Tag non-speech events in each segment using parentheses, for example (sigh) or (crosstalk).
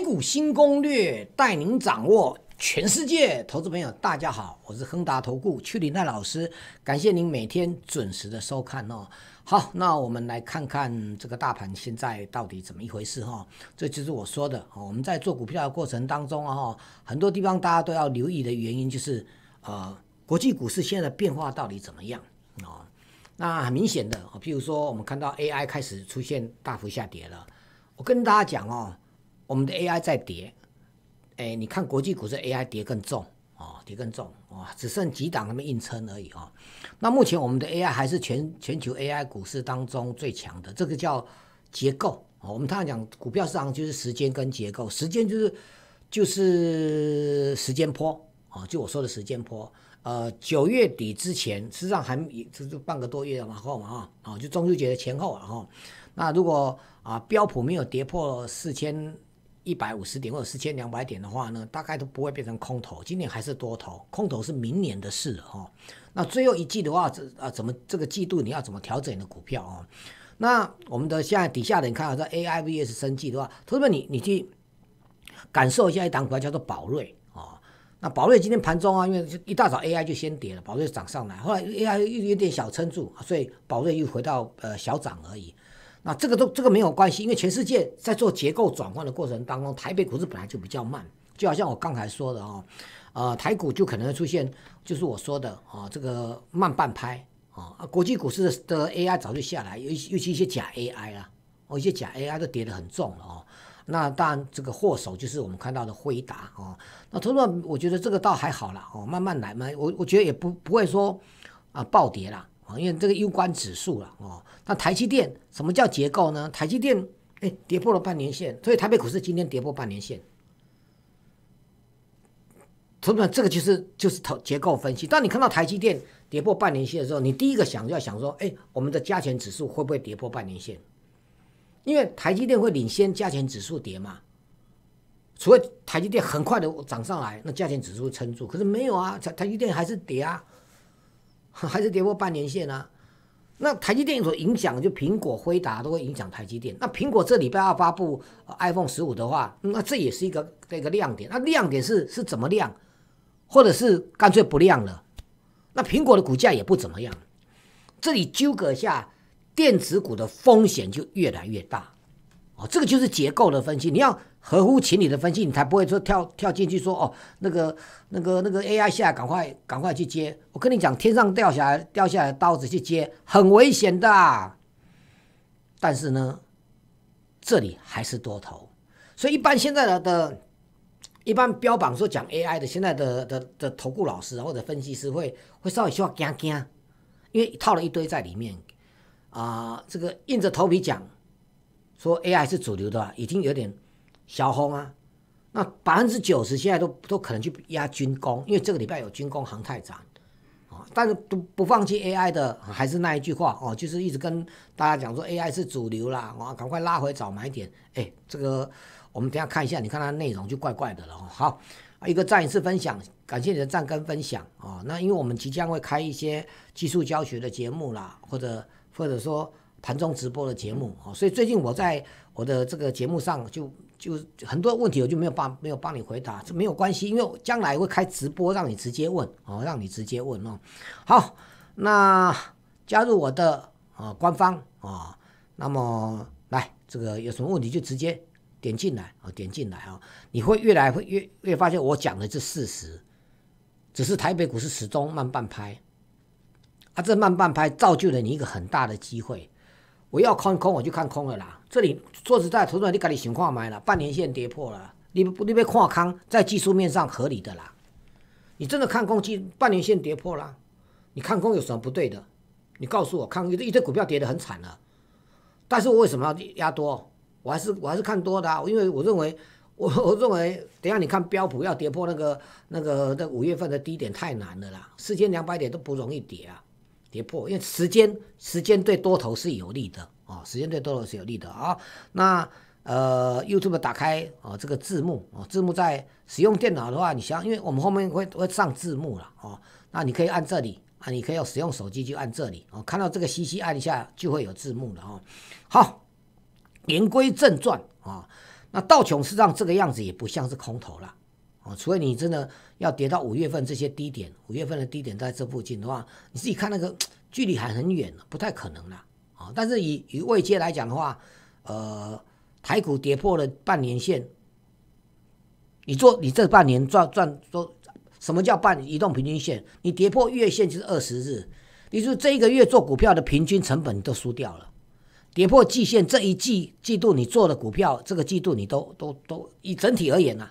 股新攻略带您掌握全世界，投资朋友大家好，我是亨达投顾邱林泰老师，感谢您每天准时的收看哦。好，那我们来看看这个大盘现在到底怎么一回事哈。这就是我说的，我们在做股票的过程当中哈，很多地方大家都要留意的原因就是，呃，国际股市现在的变化到底怎么样哦？那很明显的，譬如说我们看到 AI 开始出现大幅下跌了，我跟大家讲哦。我们的 AI 在跌，哎，你看国际股市 AI 跌更重哦，跌更重哇，只剩几档他么硬撑而已啊。那目前我们的 AI 还是全全球 AI 股市当中最强的，这个叫结构啊。我们通常讲股票市场就是时间跟结构，时间就是就是时间波啊，就我说的时间波。呃，九月底之前，实际上还这就半个多月了嘛，后嘛啊，就中秋节的前后啊哈。那如果啊标普没有跌破四千。一百五十点或者四千两百点的话呢，大概都不会变成空头，今年还是多头，空头是明年的事了哦。那最后一季的话，这啊怎么这个季度你要怎么调整你的股票啊？那我们的现在底下的你看这 A I V S 升级的话，同学们你你去感受一下一档股票叫做宝瑞啊。那宝瑞今天盘中啊，因为一大早 A I 就先跌了，宝瑞涨上来，后来 A I 又有点小撑住，所以宝瑞又回到呃小涨而已。那这个都这个没有关系，因为全世界在做结构转换的过程当中，台北股市本来就比较慢，就好像我刚才说的哦，呃，台股就可能出现，就是我说的哦，这个慢半拍哦，啊，国际股市的 AI 早就下来，尤尤其一些假 AI 啊，哦，一些假 AI 都跌得很重了哦，那当然这个祸首就是我们看到的辉达哦，那通常我觉得这个倒还好了哦，慢慢来嘛，我我觉得也不不会说啊暴跌啦。因为这个攸关指数了哦，那台积电什么叫结构呢？台积电哎，跌破了半年线，所以台北股市今天跌破半年线。同志们，这个就是就是投结构分析。当你看到台积电跌破半年线的时候，你第一个想就要想说，哎，我们的加权指数会不会跌破半年线？因为台积电会领先加权指数跌嘛？除了台积电很快的涨上来，那加权指数撑住。可是没有啊，台台积电还是跌啊。(laughs) 还是跌破半年线啊？那台积电所影响，就苹果、辉达都会影响台积电。那苹果这礼拜二发布 iPhone 十五的话，那这也是一个这个亮点。那亮点是是怎么亮，或者是干脆不亮了？那苹果的股价也不怎么样。这里纠葛下，电子股的风险就越来越大。哦，这个就是结构的分析，你要合乎情理的分析，你才不会说跳跳进去说哦，那个那个那个 AI 下赶快赶快去接。我跟你讲，天上掉下来掉下来的刀子去接，很危险的。但是呢，这里还是多头，所以一般现在的的一般标榜说讲 AI 的现在的的的投顾老师或者分析师会会稍微需要惊惊，因为套了一堆在里面啊，这个硬着头皮讲。说 AI 是主流的，已经有点销红啊。那百分之九十现在都都可能去压军工，因为这个礼拜有军工行太涨啊。但是不不放弃 AI 的，还是那一句话哦，就是一直跟大家讲说 AI 是主流啦，我赶快拉回找买点。哎，这个我们等下看一下，你看它内容就怪怪的了。好，一个赞一次分享，感谢你的赞跟分享啊。那因为我们即将会开一些技术教学的节目啦，或者或者说。盘中直播的节目哦，所以最近我在我的这个节目上就就很多问题我就没有帮没有帮你回答，这没有关系，因为将来会开直播让你直接问哦，让你直接问哦。好，那加入我的啊官方啊，那么来这个有什么问题就直接点进来啊，点进来啊，你会越来会越越发现我讲的是事实，只是台北股市始终慢半拍，啊，这慢半拍造就了你一个很大的机会。我要看空，我就看空了啦。这里说实在，投资人你家里想看买了，半年线跌破了，你你不你要看空，在技术面上合理的啦。你真的看空，技半年线跌破啦，你看空有什么不对的？你告诉我看，一一只股票跌得很惨了，但是我为什么要压多？我还是我还是看多的，啊，因为我认为我我认为等下你看标普要跌破那个那个那五月份的低点太难了啦，四千两百点都不容易跌啊。跌破，因为时间时间对多头是有利的啊，时间对多头是有利的啊。那呃，YouTube 打开哦，这个字幕哦，字幕在使用电脑的话，你想，因为我们后面会会上字幕了哦。那你可以按这里啊，你可以要使用手机就按这里哦，看到这个 CC 按一下就会有字幕了啊。好，言归正传啊，那道琼斯上这个样子也不像是空头了。除非你真的要跌到五月份这些低点，五月份的低点在这附近的话，你自己看那个距离还很远，不太可能了啊。但是以以未接来讲的话，呃，台股跌破了半年线，你做你这半年赚赚都什么叫半移动平均线？你跌破月线就是二十日，你是这一个月做股票的平均成本都输掉了，跌破季线这一季季度你做的股票，这个季度你都都都以整体而言呢？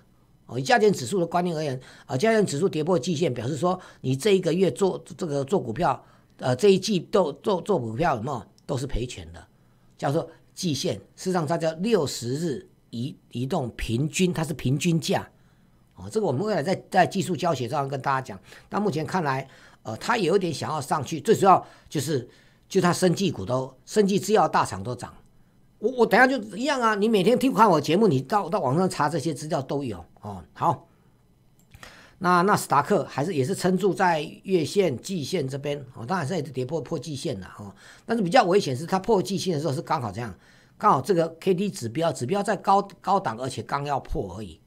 哦，以价钱指数的观念而言，啊，价钱指数跌破季线，表示说你这一个月做这个做股票，呃，这一季都做做股票的嘛，都是赔钱的，叫做季线。事实上，它叫六十日移移动平均，它是平均价。哦，这个我们未来在在技术教学上跟大家讲。但目前看来，呃，它有一点想要上去，最主要就是就它生技股都生技制药大厂都涨。我我等下就一样啊，你每天听看我节目，你到到网上查这些资料都有。哦，好，那纳斯达克还是也是撑住在月线、季线这边哦，当然也是跌破破季线了哦。但是比较危险是它破季线的时候是刚好这样，刚好这个 K D 指标指标在高高档，而且刚要破而已，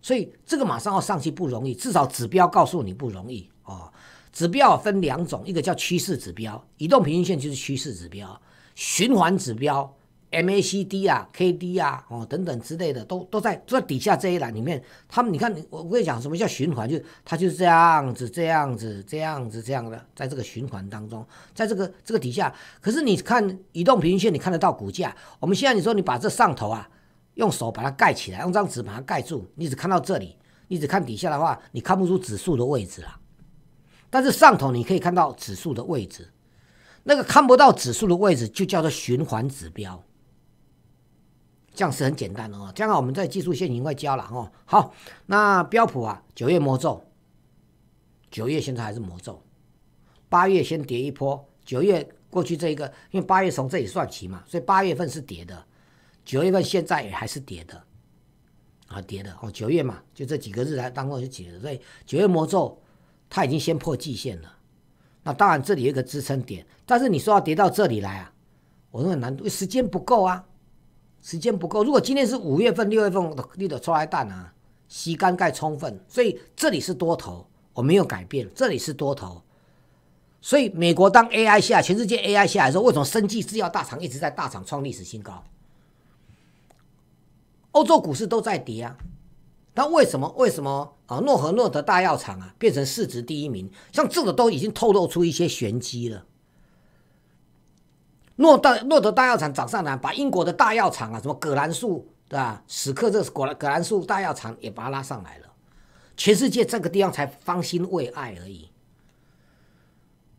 所以这个马上要上去不容易，至少指标告诉你不容易哦。指标分两种，一个叫趋势指标，移动平均线就是趋势指标，循环指标。MACD 啊、KD 啊、哦等等之类的，都都在在底下这一栏里面。他们你看，我我跟你讲什么叫循环，就它就是这样子、这样子、这样子这样的，在这个循环当中，在这个这个底下。可是你看移动平均线，你看得到股价。我们现在你说你把这上头啊，用手把它盖起来，用张纸把它盖住，你只看到这里，你只看底下的话，你看不出指数的位置了。但是上头你可以看到指数的位置，那个看不到指数的位置就叫做循环指标。这样是很简单的哦，刚好我们在技术线已经快交了哦。好，那标普啊，九月魔咒，九月现在还是魔咒，八月先跌一波，九月过去这一个，因为八月从这里算起嘛，所以八月份是跌的，九月份现在也还是跌的，啊，跌的哦，九月嘛，就这几个日来当中就跌的，所以九月魔咒它已经先破季线了。那当然这里有一个支撑点，但是你说要跌到这里来啊，我认为难度时间不够啊。时间不够。如果今天是五月份、六月份的绿的出来蛋啊，吸干钙充分，所以这里是多头，我没有改变。这里是多头，所以美国当 AI 下，全世界 AI 下来说，为什么生技制药大厂一直在大厂创历史新高？欧洲股市都在跌啊，那为什么？为什么啊？诺和诺德大药厂啊，变成市值第一名，像这个都已经透露出一些玄机了。诺大诺德大药厂涨上来了，把英国的大药厂啊，什么葛兰素对吧？史克这葛兰葛兰素大药厂也把它拉上来了，全世界这个地方才方兴未艾而已，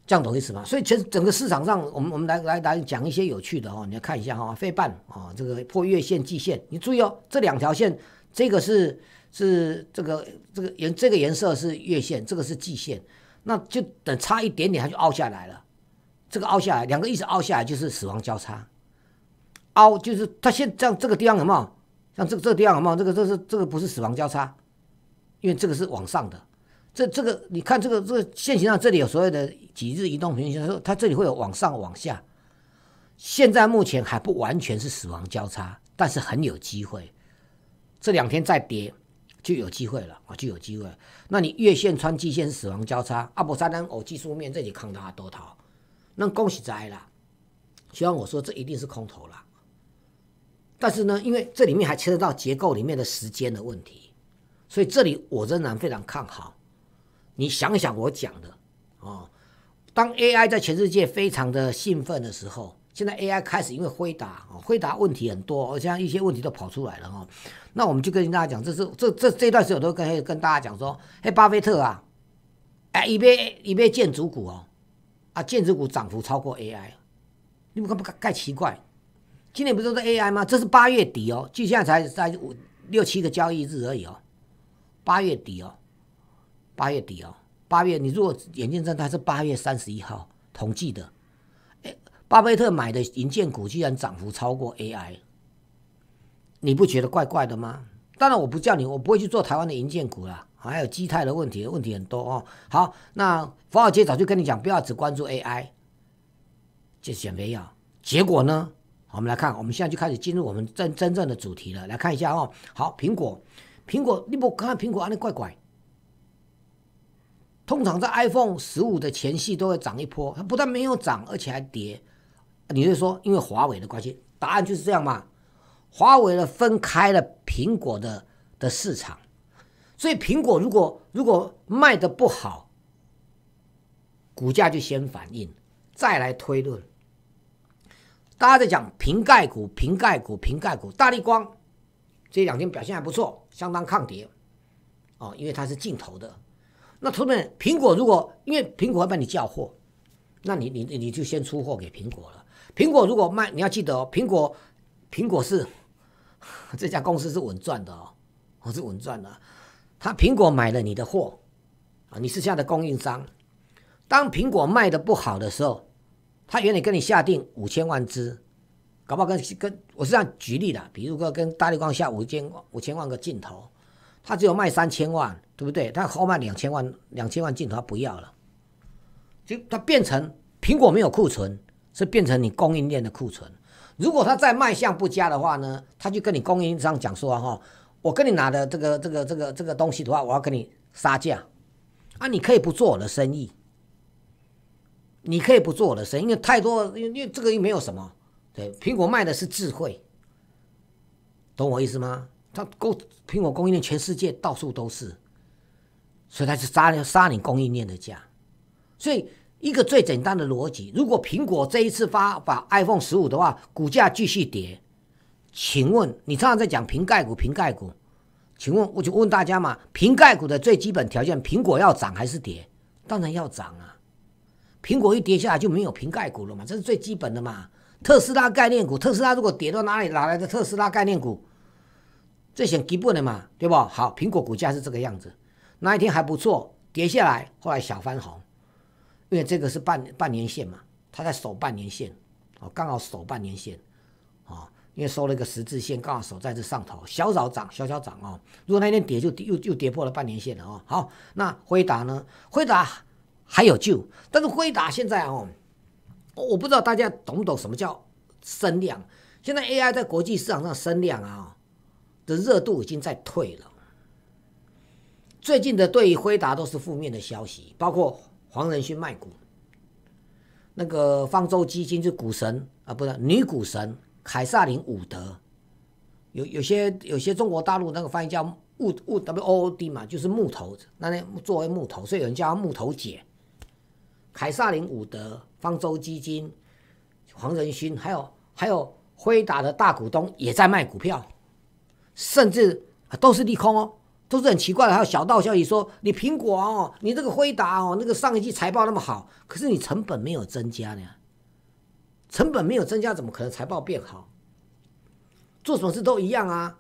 这样懂意思吗？所以全整个市场上，我们我们来来来讲一些有趣的哦，你要看一下哈，费半啊，这个破月线季线，你注意哦，这两条线，这个是是这个这个颜这个颜色是月线，这个是季线，那就等差一点点它就凹下来了。这个凹下来，两个一直凹下来就是死亡交叉。凹就是它现这样这个地方有没有？像这这个地方有没有？这个这是这个不是死亡交叉，因为这个是往上的。这这个你看这个这个现形上这里有所谓的几日移动平均线，说它这里会有往上往下。现在目前还不完全是死亡交叉，但是很有机会。这两天再跌就有机会了，就有机会。那你月线穿季线死亡交叉，阿波三单偶技术面这里看它多头。那恭喜在啦，希望我说这一定是空头啦。但是呢，因为这里面还牵涉到结构里面的时间的问题，所以这里我仍然非常看好。你想想我讲的哦，当 AI 在全世界非常的兴奋的时候，现在 AI 开始因为回答，回答问题很多，而且一些问题都跑出来了哦。那我们就跟大家讲，这是这这这段时间我都跟跟大家讲说，哎，巴菲特啊，哎，一杯一杯建筑股哦。啊，建筑股涨幅超过 AI，你们看不该太奇怪。今年不是都是 AI 吗？这是八月底哦，就现在才才五六七个交易日而已哦。八月底哦，八月底哦，八月。你如果眼镜生它是八月三十一号统计的，哎，巴菲特买的银建股居然涨幅超过 AI，你不觉得怪怪的吗？当然，我不叫你，我不会去做台湾的银建股啦。还有基态的问题，问题很多哦。好，那华尔街早就跟你讲，不要只关注 AI，就减肥药。结果呢？我们来看，我们现在就开始进入我们真真正的主题了。来看一下哦。好，苹果，苹果，你不看苹果，安利怪怪。通常在 iPhone 十五的前戏都会涨一波，它不但没有涨，而且还跌。你就说因为华为的关系？答案就是这样嘛。华为呢分开了苹果的的市场。所以苹果如果如果卖的不好，股价就先反应，再来推论。大家在讲瓶盖股、瓶盖股、瓶盖股，大力光这两天表现还不错，相当抗跌哦，因为它是镜头的。那同志们，苹果如果因为苹果要帮你叫货，那你你你就先出货给苹果了。苹果如果卖，你要记得哦，苹果苹果是 (laughs) 这家公司是稳赚的哦，我是稳赚的。他苹果买了你的货，啊，你是下的供应商。当苹果卖的不好的时候，他原来跟你下定五千万支，搞不好跟跟我是这样举例的，比如说跟大力光下五千五千万个镜头，他只有卖三千万，对不对？他后卖两千万，两千万镜头他不要了，就他变成苹果没有库存，是变成你供应链的库存。如果他在卖相不佳的话呢，他就跟你供应商讲说哈。我跟你拿的这个这个这个这个东西的话，我要跟你杀价，啊，你可以不做我的生意，你可以不做我的生意，因为太多，因为这个又没有什么，对，苹果卖的是智慧，懂我意思吗？它供苹果供应链全世界到处都是，所以它是杀杀你供应链的价，所以一个最简单的逻辑，如果苹果这一次发把 iPhone 十五的话，股价继续跌。请问你常常在讲瓶盖股，瓶盖股，请问我就问大家嘛，瓶盖股的最基本条件，苹果要涨还是跌？当然要涨啊，苹果一跌下来就没有瓶盖股了嘛，这是最基本的嘛。特斯拉概念股，特斯拉如果跌到哪里，哪来的特斯拉概念股？这显基本的嘛，对不？好，苹果股价是这个样子，那一天还不错，跌下来后来小翻红，因为这个是半半年线嘛，它在守半年线，哦，刚好守半年线。因为收了一个十字线，刚好守在这上头，小小涨，小小涨哦。如果那一天跌就又又跌破了半年线了哦。好，那辉达呢？辉达还有救，但是辉达现在哦，我不知道大家懂不懂什么叫升量。现在 AI 在国际市场上升量啊的热度已经在退了。最近的对于辉达都是负面的消息，包括黄仁勋卖股，那个方舟基金是股神啊，不是女股神。凯撒林伍德，有有些有些中国大陆那个翻译叫木木 W O O D 嘛，就是木头，那那作为木头，所以有人叫他木头姐。凯撒林伍德、方舟基金、黄仁勋，还有还有辉达的大股东也在卖股票，甚至都是利空哦，都是很奇怪的。还有小道消息说，你苹果哦，你这个辉达哦，那个上一季财报那么好，可是你成本没有增加呢。成本没有增加，怎么可能财报变好？做什么事都一样啊！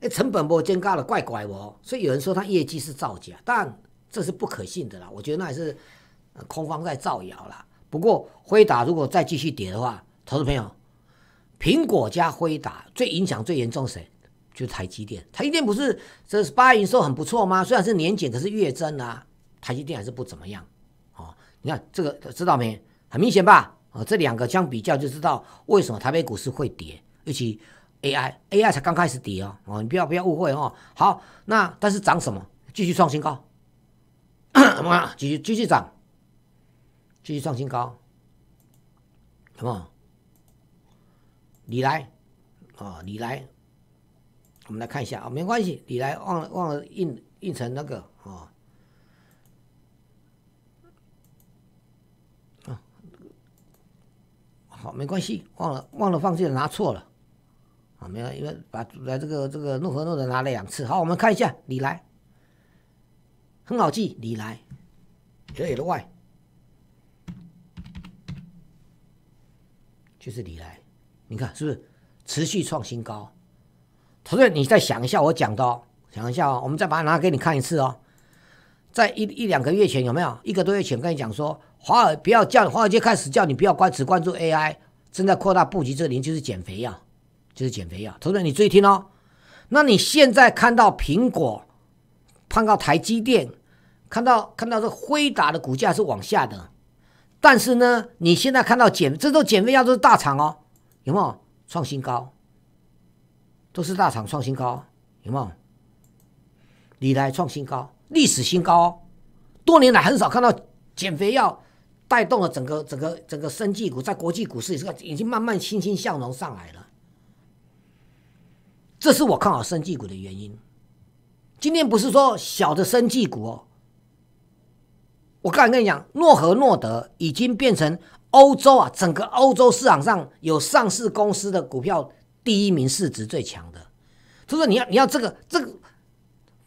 哎，成本不增加了，怪怪哦。所以有人说他业绩是造假，但这是不可信的啦。我觉得那也是空方在造谣啦。不过辉达如果再继续跌的话，投资朋友，苹果加辉达最影响最严重谁？就台积电。台积电不是这是八营收很不错吗？虽然是年减，可是月增啊。台积电还是不怎么样。哦，你看这个知道没？很明显吧。哦，这两个相比较就知道为什么台北股市会跌，尤其 AI，AI 才刚开始跌哦。哦，你不要不要误会哦。好，那但是涨什么？继续创新高，(coughs) 继续继续涨，继续创新高，好不好？你来，啊，你来，我们来看一下啊，没关系，你来忘了忘了印印成那个啊。好，没关系，忘了忘了，放弃了拿错了，啊，没有，因为把来这个这个诺和诺的拿了两次。好，我们看一下，李来，很好记，李来，这里的 Y，就是李来，你看是不是持续创新高？投资你再想一下我讲的，哦，想一下哦，我们再把它拿给你看一次哦。在一一两个月前有没有一个多月前，我跟你讲说，华尔街不要叫华尔街开始叫你不要关只关注 AI，正在扩大布局，这里就是减肥药，就是减肥药。同学你注意听哦。那你现在看到苹果，看到台积电，看到看到这辉达的股价是往下的，但是呢，你现在看到减，这都减肥药都是大厂哦，有没有创新高？都是大厂创新高，有没有？历来创新高。历史新高，多年来很少看到减肥药带动了整个整个整个生技股，在国际股市是已经慢慢欣欣向荣上来了。这是我看好生技股的原因。今天不是说小的生技股哦，我刚才跟你讲，诺和诺德已经变成欧洲啊，整个欧洲市场上有上市公司的股票第一名，市值最强的。就是你要你要这个这个。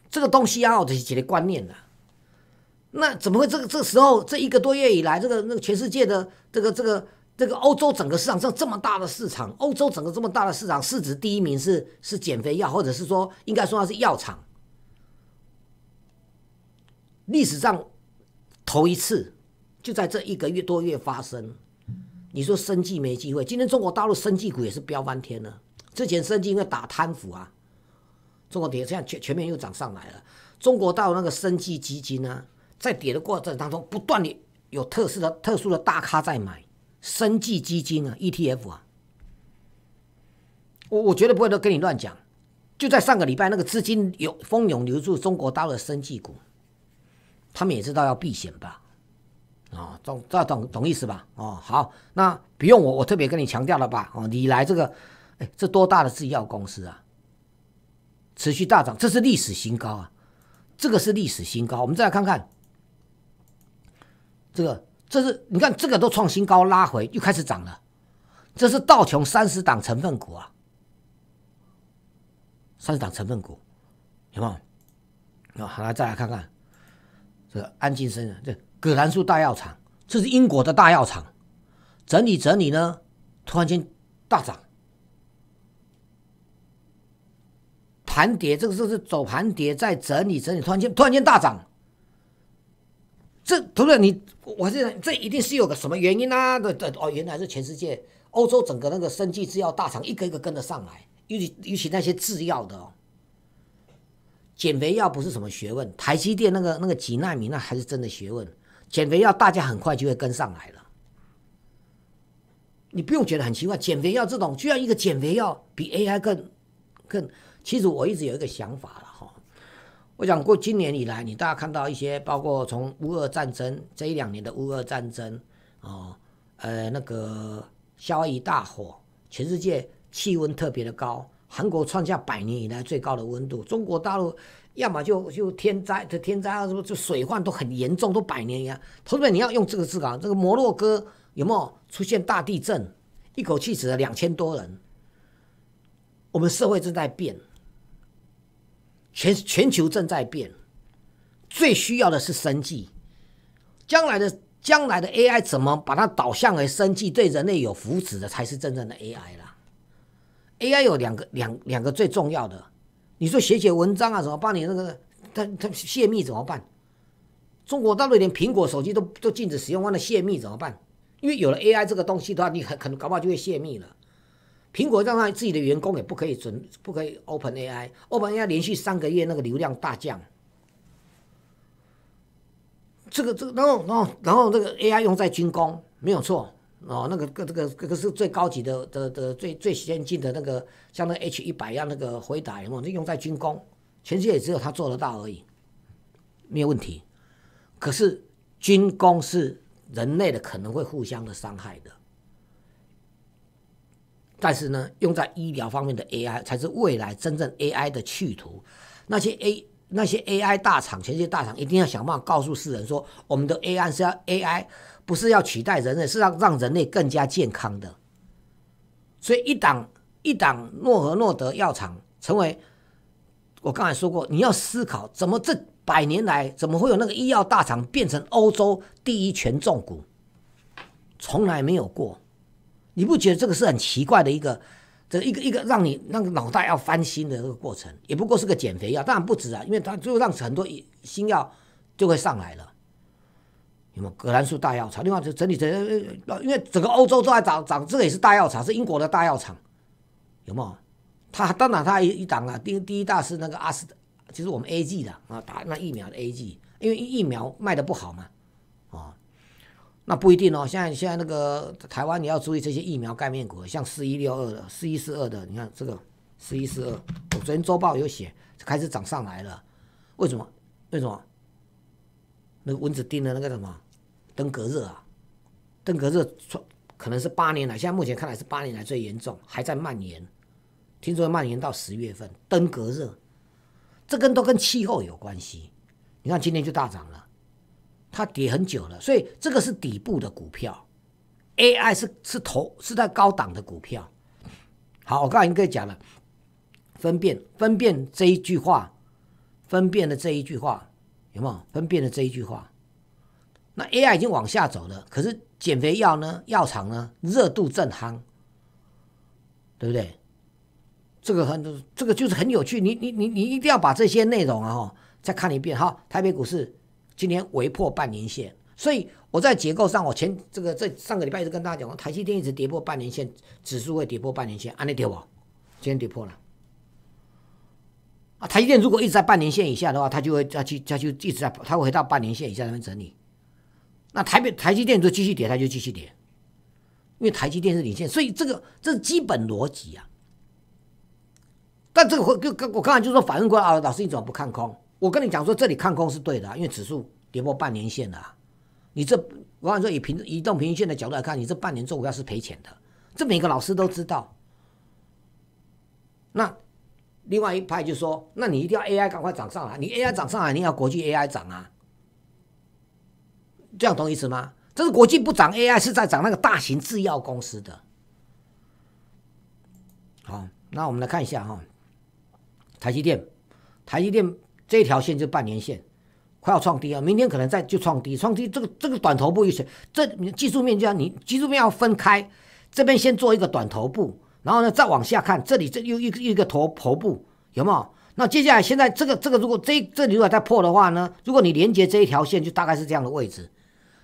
这个东西啊，这是你的观念了。那怎么会？这个这时候，这一个多月以来，这个那个全世界的这个这个这个欧洲整个市场上这么大的市场，欧洲整个这么大的市场市值第一名是是减肥药，或者是说应该说它是药厂。历史上头一次，就在这一个月多月发生。你说生计没机会，今天中国大陆生计股也是飙翻天了。之前生计因为打贪腐啊。中国跌，这样全全面又涨上来了。中国到那个生技基金啊，在跌的过程当中，不断的有特殊的、特殊的大咖在买生技基金啊、ETF 啊。我我绝对不会都跟你乱讲。就在上个礼拜，那个资金有蜂涌流入中国道的生技股，他们也知道要避险吧？啊，懂，这懂懂意思吧？哦，好，那不用我，我特别跟你强调了吧？哦，你来这个，哎，这多大的制药公司啊？持续大涨，这是历史新高啊！这个是历史新高。我们再来看看，这个这是你看，这个都创新高，拉回又开始涨了。这是道琼三十档成分股啊，三十档成分股，有没有？好，来再来看看，这安进生，这葛兰素大药厂，这是英国的大药厂。整理整理呢，突然间大涨。盘跌，这个是是走盘跌，在整理整理，突然间突然间大涨，这不是你，我是在这一定是有个什么原因啊？对对哦，原来是全世界欧洲整个那个生技制药大厂一个一个跟了上来，尤其尤其那些制药的，减肥药不是什么学问，台积电那个那个几纳米那还是真的学问，减肥药大家很快就会跟上来了，你不用觉得很奇怪，减肥药这种就像一个减肥药比 AI 更更。其实我一直有一个想法了哈，我想过今年以来，你大家看到一些，包括从乌俄战争这一两年的乌俄战争，哦，呃，那个夏威夷大火，全世界气温特别的高，韩国创下百年以来最高的温度，中国大陆，要么就就天灾的天灾啊，什么就水患都很严重，都百年一样。同学们，你要用这个字角，这个摩洛哥有没有出现大地震，一口气死了两千多人？我们社会正在变。全全球正在变，最需要的是生计。将来的将来的 AI 怎么把它导向为生计对人类有福祉的，才是真正的 AI 啦。AI 有两个两两个最重要的，你说写写文章啊，怎么帮你那个？它它泄密怎么办？中国大陆连苹果手机都都禁止使用，完了泄密怎么办？因为有了 AI 这个东西的话，你很可能搞不好就会泄密了。苹果让他自己的员工也不可以准，不可以 Open AI，Open AI 连续三个月那个流量大降。这个这个，然后然后然后这个 AI 用在军工没有错哦，那个个这个这个是最高级的的的最最先进的那个，像那 H 一百样那个回答，然后用在军工，全世界也只有他做得到而已，没有问题。可是军工是人类的，可能会互相的伤害的。但是呢，用在医疗方面的 AI 才是未来真正 AI 的去途。那些 A 那些 AI 大厂，全世界大厂一定要想办法告诉世人说，我们的 AI 是要 AI，不是要取代人类，是让让人类更加健康的。所以一档一档诺和诺德药厂成为，我刚才说过，你要思考怎么这百年来怎么会有那个医药大厂变成欧洲第一权重股，从来没有过。你不觉得这个是很奇怪的一个，这一个一个让你那个脑袋要翻新的这个过程，也不过是个减肥药，当然不止啊，因为它就让很多新药就会上来了，有没有？葛兰素大药厂，另外就整理整，因为整个欧洲都在涨涨，这个也是大药厂，是英国的大药厂，有没有？它当然它一一档啊，第第一大是那个阿斯就是我们 A G 的啊，打那疫苗的 A G，因为疫苗卖的不好嘛。那不一定哦，现在现在那个台湾你要注意这些疫苗概念股，像四一六二的、四一四二的，你看这个四一四二，我昨天周报有写，开始涨上来了，为什么？为什么？那个蚊子叮的那个什么登革热啊，登革热可能是八年来，现在目前看来是八年来最严重，还在蔓延，听说蔓延到十月份，登革热，这跟都跟气候有关系，你看今天就大涨了。它跌很久了，所以这个是底部的股票，AI 是是投是在高档的股票。好，我刚才已经讲了，分辨分辨这一句话，分辨的这一句话有没有分辨的这一句话？那 AI 已经往下走了，可是减肥药呢，药厂呢，热度正夯，对不对？这个很这个就是很有趣，你你你你一定要把这些内容啊再看一遍哈，台北股市。今天微破半年线，所以我在结构上，我前这个在上个礼拜一直跟大家讲，台积电一直跌破半年线，指数会跌破半年线，安里跌不？今天跌破了。啊，台积电如果一直在半年线以下的话，它就会它去，它就一直在，它回到半年线以下那边整理。那台北台积电就继续跌，它就继续跌，因为台积电是领先，所以这个这是基本逻辑啊。但这个跟我刚刚就说反应过来啊，老师你怎么不看空？我跟你讲说，这里看空是对的，因为指数跌破半年线了。你这我敢说，以平移动平均线的角度来看，你这半年做股票是赔钱的。这每个老师都知道。那另外一派就说，那你一定要 AI 赶快涨上来，你 AI 涨上来，你要国际 AI 涨啊，这样懂意思吗？这是国际不涨 AI，是在涨那个大型制药公司的。好，那我们来看一下哈，台积电，台积电。这一条线就是半年线，快要创低了，明天可能再就创低，创低这个这个短头部一前，这你技术面就要你技术面要分开，这边先做一个短头部，然后呢再往下看，这里这又一个一个头头部有没有？那接下来现在这个这个如果这这里如果再破的话呢？如果你连接这一条线，就大概是这样的位置，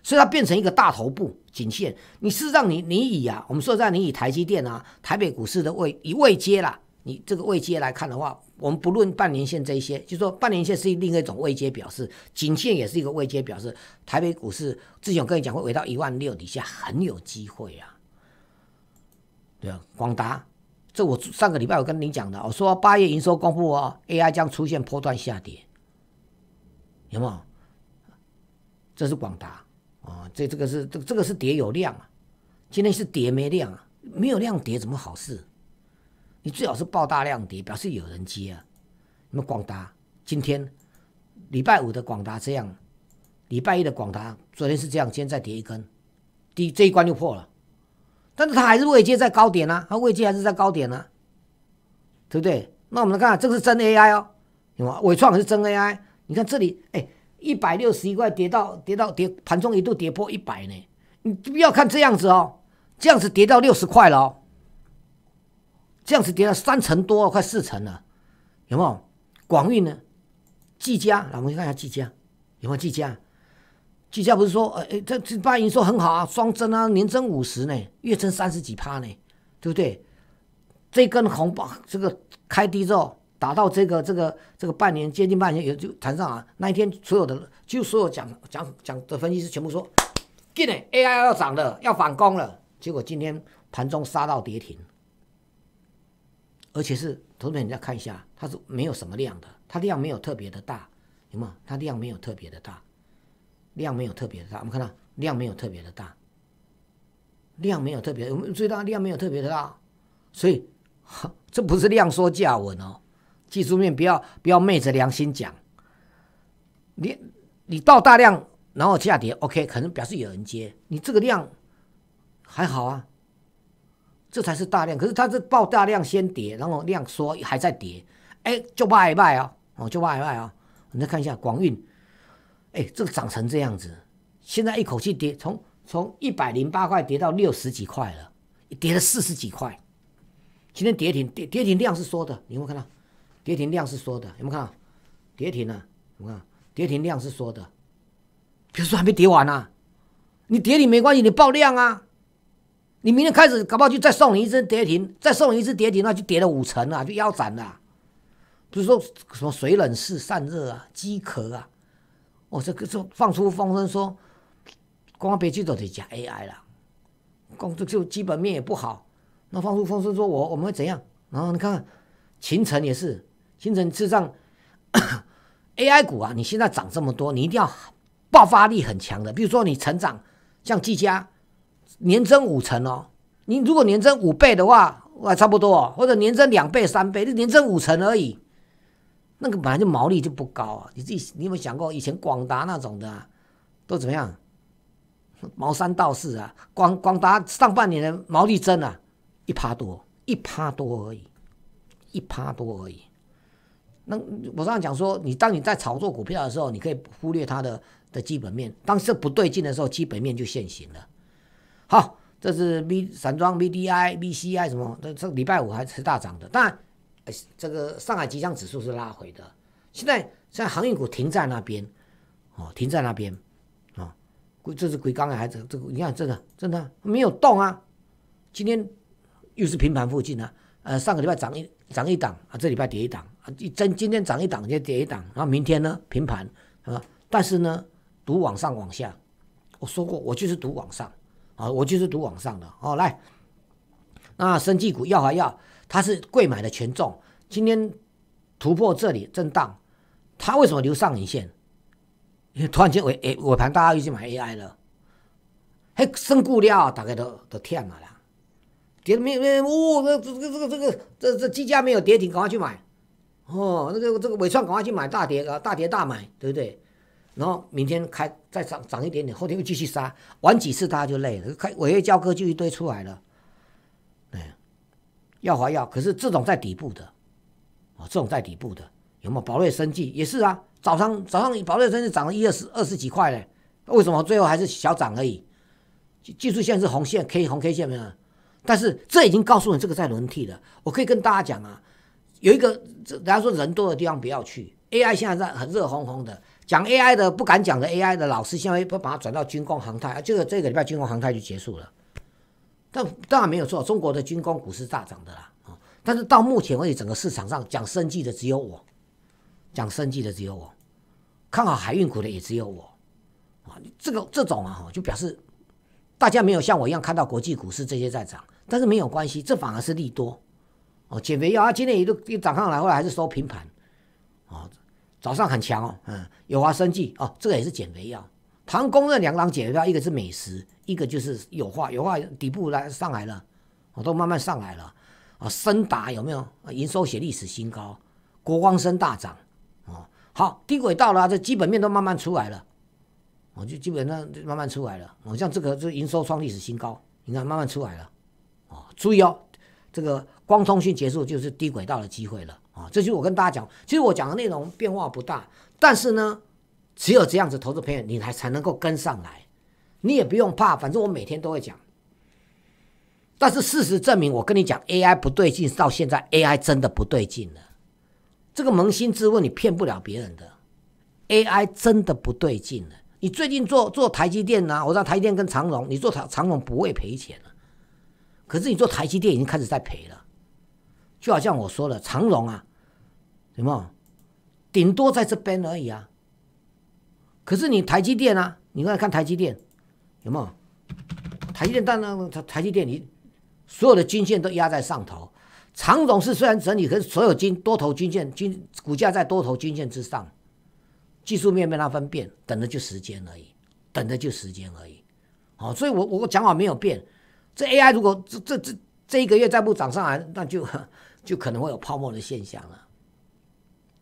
所以它变成一个大头部颈线。你是上你你以啊，我们说在你以台积电啊、台北股市的位以位接啦，你这个位阶来看的话，我们不论半年线这一些，就说半年线是另一种位阶表示，颈线也是一个位阶表示。台北股市之前我跟你讲过，回到一万六底下很有机会啊，对啊。广达，这我上个礼拜我跟你讲的，我说八月营收公布啊，AI 将出现破断下跌，有没有？这是广达啊，这这个是这这个是跌有量啊，今天是跌没量啊，没有量跌怎么好事？你最好是爆大量跌，表示有人接啊。那么广达今天礼拜五的广达这样，礼拜一的广达昨天是这样，今天再跌一根，第这一关就破了。但是它还是未接在高点啊，它未接还是在高点啊，对不对？那我们来看，这个是真 AI 哦，你看伟创还是真 AI。你看这里，哎，一百六十一块跌到跌到跌，盘中一度跌破一百呢。你不要看这样子哦，这样子跌到六十块了哦。这样子跌了三成多，快四成了，有没有？广誉呢？技嘉，来我们看一下技嘉，有没有技嘉？技嘉不是说，呃，这这八年说很好啊，双增啊，年增五十呢，月增三十几趴呢，对不对？这根红棒，这个开低之后，打到这个这个这个半年接近半年也就谈上啊，那一天所有的就所有讲讲讲的分析师全部说，进来 AI 要涨了，要反攻了，结果今天盘中杀到跌停。而且是同学们，你再看一下，它是没有什么量的，它量没有特别的大，有没有？它量没有特别的大，量没有特别的大，我们看到量没有特别的大，量没有特别，我们最大量没有特别的大，所以 (laughs) 这不是量说价稳哦。技术面不要不要昧着良心讲，你你到大量然后下跌，OK，可能表示有人接，你这个量还好啊。这才是大量，可是它是爆大量先跌，然后量缩还在跌，哎，就卖卖啊，哦就卖卖啊，你再看一下广运，哎，这个涨成这样子，现在一口气跌，从从一百零八块跌到六十几块了，跌了四十几块，今天跌停，跌跌停量是缩的，你有没有看到？跌停量是缩的，有没有看？到？跌停啊，有看，跌停量是缩的，别说还没跌完啊，你跌停没关系，你爆量啊。你明天开始，搞不好就再送你一只跌停，再送你一只跌停，那就跌了五成啊，就腰斩了。不是说什么水冷式散热啊，机壳啊，我这个就放出风声说，光别去都得讲 AI 了，光这就基本面也不好。那放出风声说，我我们会怎样？然后你看看，秦城也是，秦晨智上 (coughs) AI 股啊，你现在涨这么多，你一定要爆发力很强的，比如说你成长像技嘉。年增五成哦，你如果年增五倍的话，哇，差不多哦，或者年增两倍、三倍，就年增五成而已。那个本来就毛利就不高啊，你自己你有没有想过，以前广达那种的，都怎么样？毛三到四啊，广广达上半年的毛利增啊，一趴多，一趴多而已，一趴多而已。那我这样讲说，你当你在炒作股票的时候，你可以忽略它的的基本面，当是不对劲的时候，基本面就现形了。好，这是 V 散装 v d i v c i 什么？这这礼拜五还是大涨的，但这个上海即将指数是拉回的。现在现在航运股停在那边哦，停在那边啊。这是刚才还是这个？你看，真的真的没有动啊。今天又是平盘附近啊。呃，上个礼拜涨一涨一档啊，这礼拜跌一档啊。今今天涨一档，就跌一档，然后明天呢平盘啊。但是呢，赌往上往下，我说过，我就是赌往上。啊，我就是赌往上的哦。来，那生技股要还要，它是贵买的权重，今天突破这里震荡，它为什么留上影线？因为突然间尾尾尾盘大家又去买 AI 了，还生股料大概都都跳了啦，跌没没哦，这这个这个这个这这基价没有跌停，赶快去买哦，那个这个伟创赶快去买大跌啊，大跌大买，对不对？然后明天开再涨涨一点点，后天又继续杀，玩几次大家就累了。开违约交割就一堆出来了，哎，要还要，可是这种在底部的，哦，这种在底部的有没有宝瑞生计也是啊，早上早上宝瑞生计涨了一二十二十几块嘞，为什么最后还是小涨而已？技术线是红线 K 红 K 线没有？但是这已经告诉你这个在轮替了。我可以跟大家讲啊，有一个，大家说人多的地方不要去，AI 现在在很热烘烘的。讲 AI 的不敢讲的 AI 的老师，现在不把它转到军工航太，这个这个礼拜军工航太就结束了。但当然没有错，中国的军工股市大涨的啦。啊，但是到目前为止，整个市场上讲生计的只有我，讲生计的只有我，看好海运股的也只有我。啊，这个这种啊，就表示大家没有像我一样看到国际股市这些在涨，但是没有关系，这反而是利多。哦，减肥药啊，今天也路一涨上来，后来还是收平盘。啊。早上很强哦，嗯，有华生计哦，这个也是减肥药。唐公认两档减肥药，一个是美食，一个就是有化，有化底部来上来了，我都慢慢上来了。啊，森达有没有营收写历史新高？国光升大涨哦，好低轨道了，这基本面都慢慢出来了，我就基本上慢慢出来了。像这个就营收创历史新高，你看慢慢出来了。哦，注意哦，这个光通讯结束就是低轨道的机会了。啊，这就是我跟大家讲，其实我讲的内容变化不大，但是呢，只有这样子，投资朋友你还才能够跟上来，你也不用怕，反正我每天都会讲。但是事实证明，我跟你讲，AI 不对劲，到现在 AI 真的不对劲了。这个扪心自问，你骗不了别人的，AI 真的不对劲了。你最近做做台积电呢？我道台积电跟长荣，你做长长荣不会赔钱了，可是你做台积电已经开始在赔了。就好像我说了，长荣啊，有么，有？顶多在这边而已啊。可是你台积电啊，你看看台积电，有没有？台积电，但那台台积电，你所有的均线都压在上头。长荣是虽然整理，可是所有均多头均线均股价在多头均线之上，技术面没那分辨，等的就时间而已，等的就时间而已。好，所以，我我我讲法没有变。这 A I 如果这这这这一个月再不涨上来，那就。就可能会有泡沫的现象了，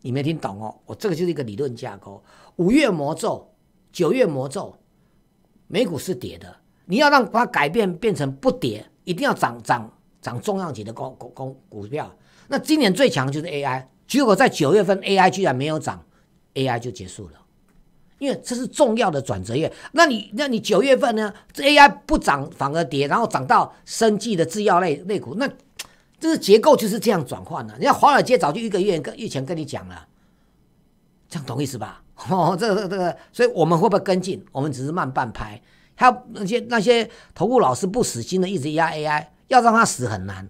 你没听懂哦？我这个就是一个理论架构。五月魔咒，九月魔咒，美股是跌的。你要让它改变，变成不跌，一定要涨涨涨重量级的公公公股票。那今年最强就是 AI，结果在九月份 AI 居然没有涨，AI 就结束了，因为这是重要的转折月。那你那你九月份呢？AI 不涨反而跌，然后涨到生技的制药类类股那。就是结构就是这样转换的。你看华尔街早就一个月、跟月前跟你讲了，这样懂意思吧？(laughs) 哦，这个这个，所以我们会不会跟进？我们只是慢半拍。他那些那些投顾老师不死心的，一直压 AI，要让他死很难，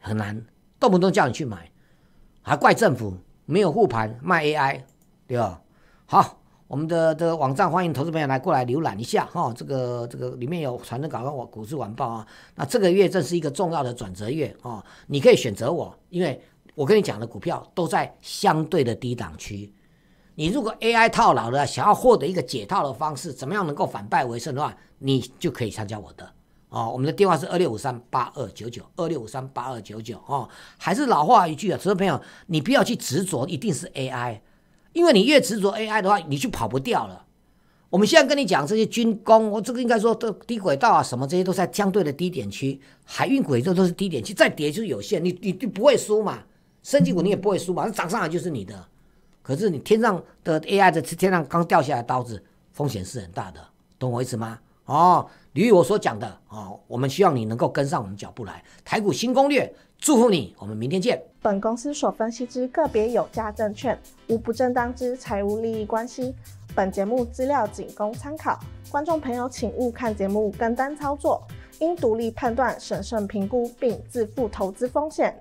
很难，动不动叫你去买，还怪政府没有护盘卖 AI，对吧？好。我们的的网站欢迎投资朋友来过来浏览一下哈，这个这个里面有《传真稿》我股市晚报》啊。那这个月正是一个重要的转折月哦，你可以选择我，因为我跟你讲的股票都在相对的低档区。你如果 AI 套牢了，想要获得一个解套的方式，怎么样能够反败为胜的话，你就可以参加我的哦。我们的电话是二六五三八二九九二六五三八二九九哦。还是老话一句啊，投资朋友，你不要去执着一定是 AI。因为你越执着 AI 的话，你就跑不掉了。我们现在跟你讲这些军工，我这个应该说的低轨道啊，什么这些都在相对的低点区，海运轨道都是低点区，再跌就是有限，你你就不会输嘛。升级股你也不会输嘛，涨上来就是你的。可是你天上的 AI 的天上刚掉下来的刀子，风险是很大的，懂我意思吗？哦，你我所讲的哦，我们希望你能够跟上我们脚步来，台股新攻略。祝福你，我们明天见。本公司所分析之个别有价证券，无不正当之财务利益关系。本节目资料仅供参考，观众朋友请勿看节目跟单操作，应独立判断、审慎评估并自负投资风险。